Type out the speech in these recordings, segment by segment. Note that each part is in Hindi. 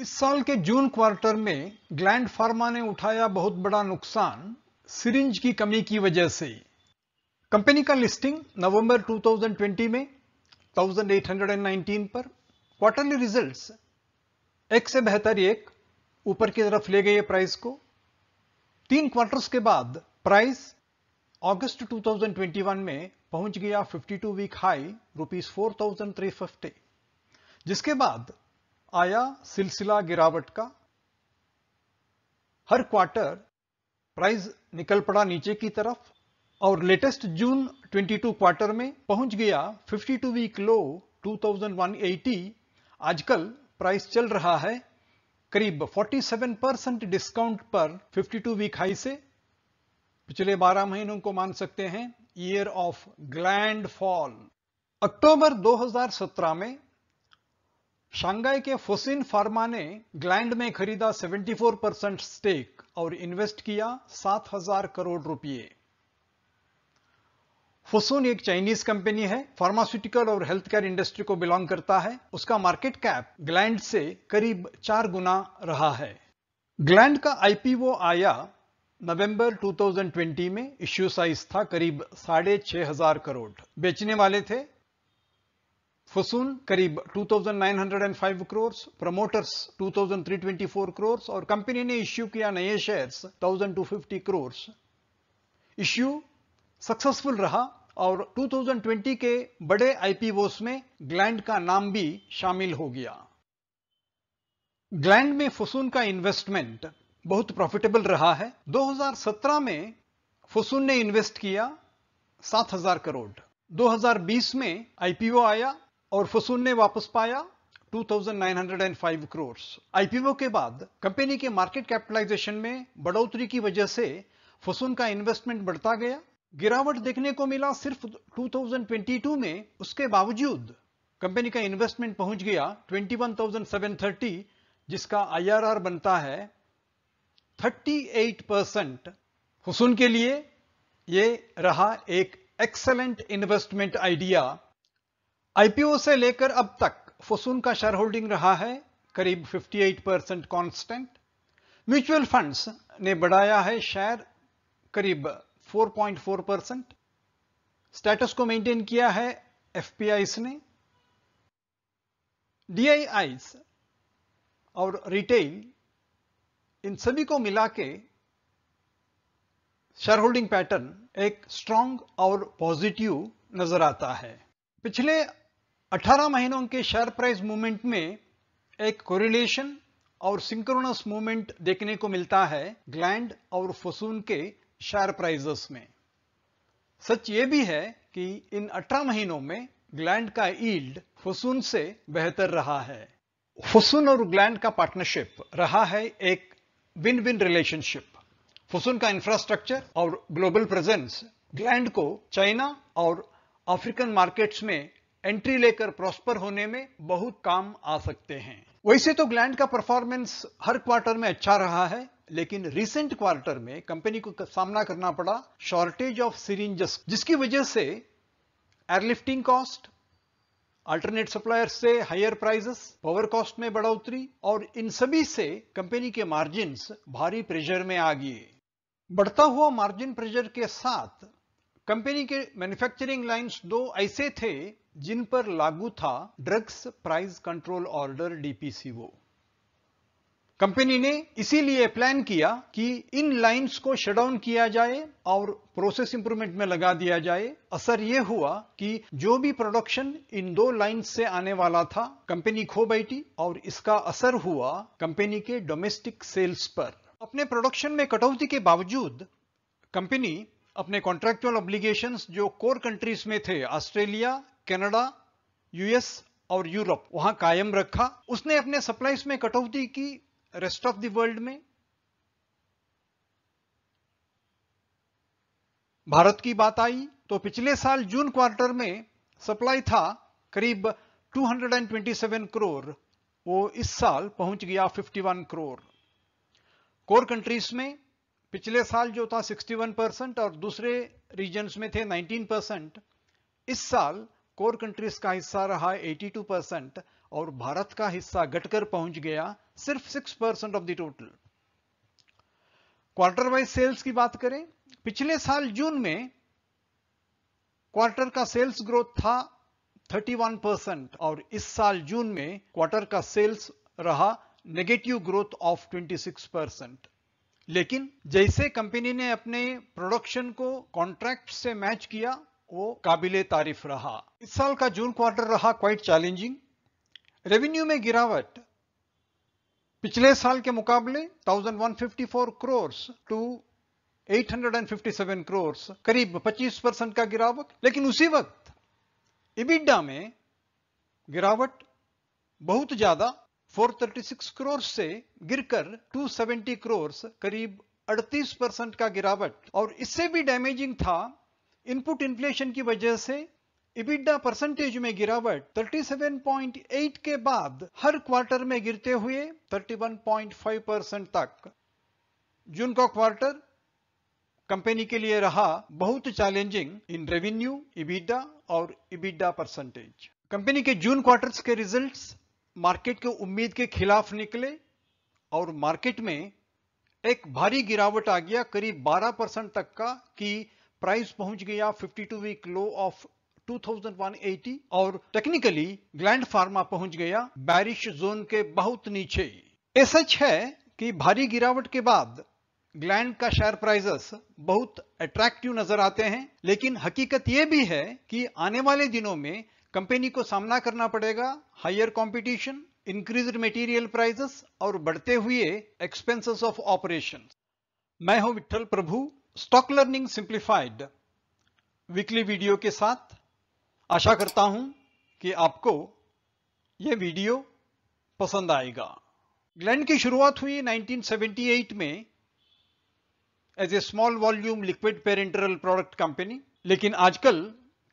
इस साल के जून क्वार्टर में ग्लैंड फार्मा ने उठाया बहुत बड़ा नुकसान सिरिंज की कमी की वजह से कंपनी का लिस्टिंग नवंबर 2020 में 1819 पर क्वार्टरली रिजल्ट्स एक से बेहतर एक ऊपर की तरफ ले गए प्राइस को तीन क्वार्टर्स के बाद प्राइस अगस्त 2021 में पहुंच गया 52 वीक हाई रुपीज फोर जिसके बाद आया सिलसिला गिरावट का हर क्वार्टर प्राइस निकल पड़ा नीचे की तरफ और लेटेस्ट जून 22 क्वार्टर में पहुंच गया 52 वीक लो 2180 आजकल प्राइस चल रहा है करीब 47 परसेंट डिस्काउंट पर 52 वीक हाई से पिछले 12 महीनों को मान सकते हैं year of Gland fall October 2017 में शंघाई के फोसिन फार्मा ने ग्लैंड में खरीदा 74 परसेंट स्टेक और इन्वेस्ट किया 7000 करोड़ रुपए फोसुन एक चाइनीज कंपनी है फार्मास्यूटिकल और हेल्थ केयर इंडस्ट्री को बिलोंग करता है उसका मार्केट कैप ग्लैंड से करीब चार गुना रहा है ग्लैंड का आईपीओ आया नवंबर 2020 में इश्यू साइज था करीब साढ़े छह हजार करोड़ बेचने वाले थे फसून करीब 2,905 करोर्स प्रमोटर्स 2,324 करोर्स और कंपनी ने इश्यू किया नए शेयर्स 1,250 करोर्स इश्यू सक्सेसफुल रहा और 2020 के बड़े आईपीओस में ग्लैंड का नाम भी शामिल हो गया ग्लैंड में फसून का इन्वेस्टमेंट बहुत प्रॉफिटेबल रहा है 2017 में फसून ने इन्वेस्ट किया 7000 करोड़ 2020 में आईपीओ आया और फसून ने वापस पाया 2,905 करोड़ आईपीओ के बाद कंपनी के मार्केट कैपिटलाइजेशन में बढ़ोतरी की वजह से फसून का इन्वेस्टमेंट बढ़ता गया गिरावट देखने को मिला सिर्फ 2022 में उसके बावजूद कंपनी का इन्वेस्टमेंट पहुंच गया 21,730 जिसका आईआरआर बनता है 38 परसेंट फसून के लिए यह रहा एक एक्सेलेंट इन्वेस्टमेंट आइडिया आईपीओ से लेकर अब तक फसून का शेयर होल्डिंग रहा है करीब 58 परसेंट कॉन्स्टेंट म्यूचुअल फंड्स ने बढ़ाया है शेयर करीब 4.4 परसेंट स्टेटस को मेंटेन किया है एफपीआईस ने डीआईआईस और रिटेल इन सभी को मिला के शेयर होल्डिंग पैटर्न एक स्ट्रांग और पॉजिटिव नजर आता है पिछले 18 महीनों के शेयर प्राइस मूवमेंट में एक कोरिलेशन और सिंक्रोनस मूवमेंट देखने को मिलता है ग्लैंड और फसून के शेयर प्राइजेस में सच ये भी है कि इन 18 महीनों में ग्लैंड का ईल्ड फसून से बेहतर रहा है फसून और ग्लैंड का पार्टनरशिप रहा है एक विन विन रिलेशनशिप फसून का इंफ्रास्ट्रक्चर और ग्लोबल प्रेजेंस ग्लैंड को चाइना और अफ्रीकन मार्केट्स में एंट्री लेकर प्रॉस्पर होने में बहुत काम आ सकते हैं वैसे तो ग्लैंड का परफॉर्मेंस हर क्वार्टर में अच्छा रहा है लेकिन रिसेंट क्वार्टर में कंपनी को सामना करना पड़ा शॉर्टेज ऑफ सिरिंजस जिसकी वजह से एयरलिफ्टिंग कॉस्ट अल्टरनेट सप्लायर से हायर प्राइजेस पावर कॉस्ट में बढ़ोतरी और इन सभी से कंपनी के मार्जिन भारी प्रेशर में आ गए बढ़ता हुआ मार्जिन प्रेशर के साथ कंपनी के मैन्युफैक्चरिंग लाइंस दो ऐसे थे जिन पर लागू था drugs price control order DPCO company ने इसीलिए प्लान किया कि इन लाइंस को शटडाउन किया जाए और प्रोसेस इंप्रूवमेंट में लगा दिया जाए असर यह हुआ कि जो भी प्रोडक्शन इन दो लाइंस से आने वाला था कंपनी खो बैठी और इसका असर हुआ कंपनी के डोमेस्टिक सेल्स पर अपने प्रोडक्शन में कटौती के बावजूद कंपनी अपने कॉन्ट्रेक्चुअल ऑब्लिगेशंस जो कोर कंट्रीज में थे ऑस्ट्रेलिया कनाडा यूएस और यूरोप वहां कायम रखा उसने अपने सप्लाईज में कटौती की रेस्ट ऑफ द वर्ल्ड में भारत की बात आई तो पिछले साल जून क्वार्टर में सप्लाई था करीब 227 करोड़ वो इस साल पहुंच गया 51 करोड़ कोर कंट्रीज में पिछले साल जो था 61 परसेंट और दूसरे रीजन्स में थे 19 परसेंट इस साल कोर कंट्रीज का हिस्सा रहा 82 परसेंट और भारत का हिस्सा घटकर पहुंच गया सिर्फ 6 percent of the total quarter wise sales की बात करें पिछले साल जून में क्वार्टर का सेल्स ग्रोथ था 31 परसेंट और इस साल जून में क्वार्टर का सेल्स रहा नेगेटिव ग्रोथ ऑफ 26 परसेंट लेकिन जैसे कंपनी ने अपने प्रोडक्शन को कॉन्ट्रैक्ट से मैच किया वो काबिले तारीफ रहा इस साल का जून क्वार्टर रहा क्वाइट चैलेंजिंग रेवेन्यू में गिरावट पिछले साल के मुकाबले 1154 करोड़ टू 857 करोड़ करीब 25 परसेंट का गिरावट लेकिन उसी वक्त इबिडा में गिरावट बहुत ज्यादा 436 करोड़ से गिरकर 270 करोड़ करीब 38 परसेंट का गिरावट और इससे भी डैमेजिंग था इनपुट इन्फ्लेशन की वजह से इबिडा परसेंटेज में गिरावट 37.8 के बाद हर क्वार्टर में गिरते हुए 31.5 परसेंट तक जून का क्वार्टर कंपनी के लिए रहा बहुत चैलेंजिंग इन रेवेन्यू इबिडा और इबिडा परसेंटेज कंपनी के जून क्वार्टर्स के रिजल्ट्स मार्केट के उम्मीद के खिलाफ निकले और मार्केट में एक भारी गिरावट आ गया करीब 12 परसेंट तक का कि प्राइस पहुंच गया 52 वीक लो ऑफ 2180 और टेक्निकली ग्लैंड फार्मा पहुंच गया बैरिश जोन के बहुत नीचे ये सच है कि भारी गिरावट के बाद ग्लैंड का शेयर प्राइजेस बहुत अट्रैक्टिव नजर आते हैं लेकिन हकीकत यह भी है कि आने वाले दिनों में कंपनी को सामना करना पड़ेगा higher competition, increase material prices और बढ़ते हुए एक्सपेंसेस ऑफ ऑपरेशन मैं हूं Vithal Prabhu stock learning simplified weekly video के साथ आशा करता हूं कि आपको यह वीडियो पसंद आएगा ग्लैंड की शुरुआत हुई 1978 में as a small volume liquid parenteral product company लेकिन आजकल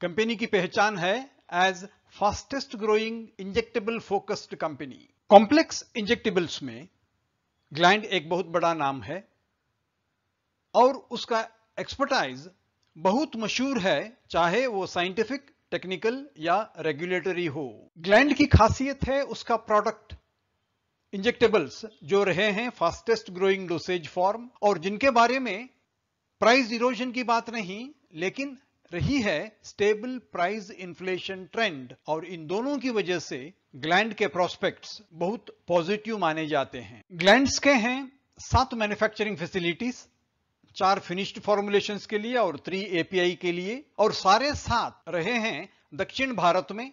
कंपनी की पहचान है as fastest growing injectable focused company complex injectables में ग्लैंड एक बहुत बड़ा नाम है और उसका एक्सपर्टाइज बहुत मशहूर है चाहे वो साइंटिफिक टेक्निकल या रेगुलेटरी हो ग्लैंड की खासियत है उसका प्रोडक्ट इंजेक्टेबल्स जो रहे हैं फास्टेस्ट ग्रोइंग डोसेज फॉर्म और जिनके बारे में प्राइस इरोजन की बात नहीं लेकिन रही है स्टेबल प्राइस इन्फ्लेशन ट्रेंड और इन दोनों की वजह से ग्लैंड के प्रोस्पेक्ट्स बहुत पॉजिटिव माने जाते हैं ग्लैंड्स के हैं सात मैन्युफैक्चरिंग फैसिलिटीज चार फिनिश्ड फॉर्मुलेशन के लिए और थ्री एपीआई के लिए और सारे सात रहे हैं दक्षिण भारत में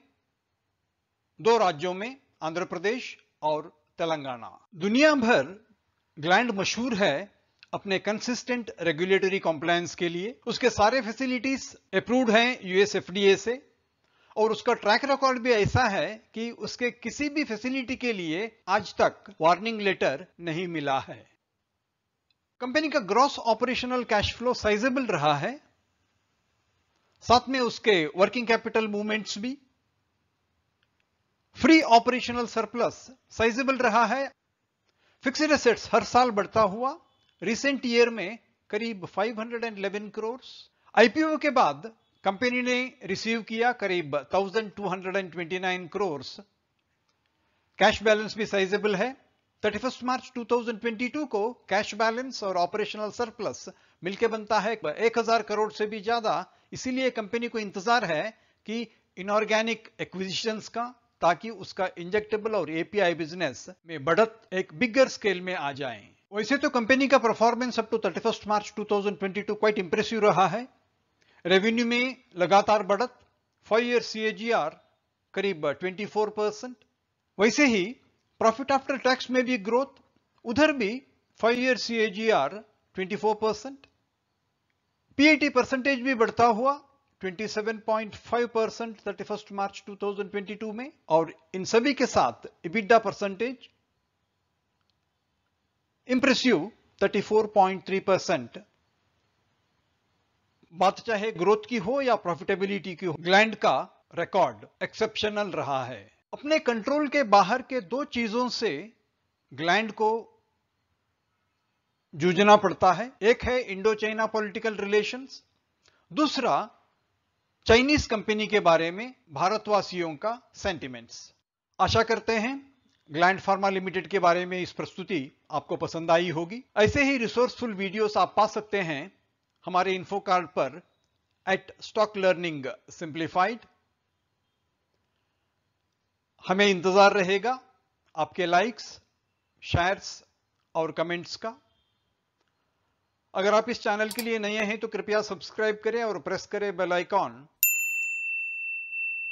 दो राज्यों में आंध्र प्रदेश और तेलंगाना दुनिया भर ग्लैंड मशहूर है अपने कंसिस्टेंट रेगुलेटरी कॉम्प्लायंस के लिए उसके सारे फैसिलिटीज अप्रूव्ड हैं यूएस एफडीए से और उसका ट्रैक रिकॉर्ड भी ऐसा है कि उसके किसी भी फैसिलिटी के लिए आज तक वार्निंग लेटर नहीं मिला है कंपनी का gross operational cash flow sizable रहा है साथ में उसके वर्किंग कैपिटल मूवमेंट्स भी फ्री ऑपरेशनल सरप्लस साइजेबल रहा है फिक्स्ड एसेट्स हर साल बढ़ता हुआ रिसेंट ईयर में करीब 511 करोड़ आईपीओ के बाद कंपनी ने रिसीव किया करीब 1229 करोड़ कैश बैलेंस भी साइजेबल है 31 मार्च 2022 को कैश बैलेंस और ऑपरेशनल सरप्लस मिलकर बनता है 1000 करोड़ से भी ज्यादा इसीलिए कंपनी को इंतजार है कि इनऑर्गेनिक एक्विजिशंस का ताकि उसका इंजेक्टेबल और एपीआई बिजनेस में बढ़त एक बिगर स्केल में आ जाए वैसे तो कंपनी का performance up to thirty first March 2022 quite impressive रहा है रेवेन्यू में लगातार बढ़त फाइव ईयर सी करीब 24 परसेंट वैसे ही प्रॉफिट आफ्टर टैक्स में भी ग्रोथ उधर भी five year C A G R twenty four percent टी परसेंटेज भी बढ़ता हुआ 27.5 परसेंट थर्टी मार्च 2022 में और इन सभी के साथ इबिडा परसेंटेज इंप्रेसिव 34.3 बात चाहे ग्रोथ की हो या प्रॉफिटेबिलिटी की हो ग्लैंड का रिकॉर्ड एक्सेप्शनल रहा है अपने कंट्रोल के बाहर के दो चीजों से ग्लैंड को जूझना पड़ता है एक है इंडो चाइना पॉलिटिकल रिलेशंस दूसरा चाइनीज कंपनी के बारे में भारतवासियों का सेंटिमेंट्स आशा करते हैं ग्लैंड फार्मा लिमिटेड के बारे में इस प्रस्तुति आपको पसंद आई होगी ऐसे ही रिसोर्सफुल वीडियोस आप पा सकते हैं हमारे इन्फो कार्ड पर एट स्टॉक लर्निंग सिंप्लीफाइड हमें इंतजार रहेगा आपके लाइक्स शेयर्स और कमेंट्स का अगर आप इस चैनल के लिए नए हैं तो कृपया सब्सक्राइब करें और प्रेस करें बेल आइकॉन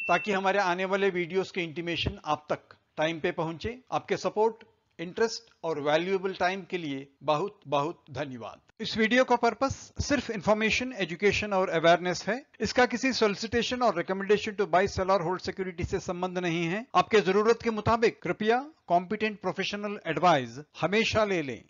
ताकि हमारे आने वाले वीडियोस के इंटीमेशन आप तक टाइम पे पहुंचे आपके सपोर्ट इंटरेस्ट और वैल्यूएबल टाइम के लिए बहुत बहुत धन्यवाद इस वीडियो का पर्पस सिर्फ इंफॉर्मेशन एजुकेशन और अवेयरनेस है इसका किसी सोलिसिटेशन और रिकमेंडेशन टू बाई सेल और होल्ड सिक्योरिटी से संबंध नहीं है आपके जरूरत के मुताबिक कृपया कॉम्पिटेंट प्रोफेशनल एडवाइस हमेशा ले लें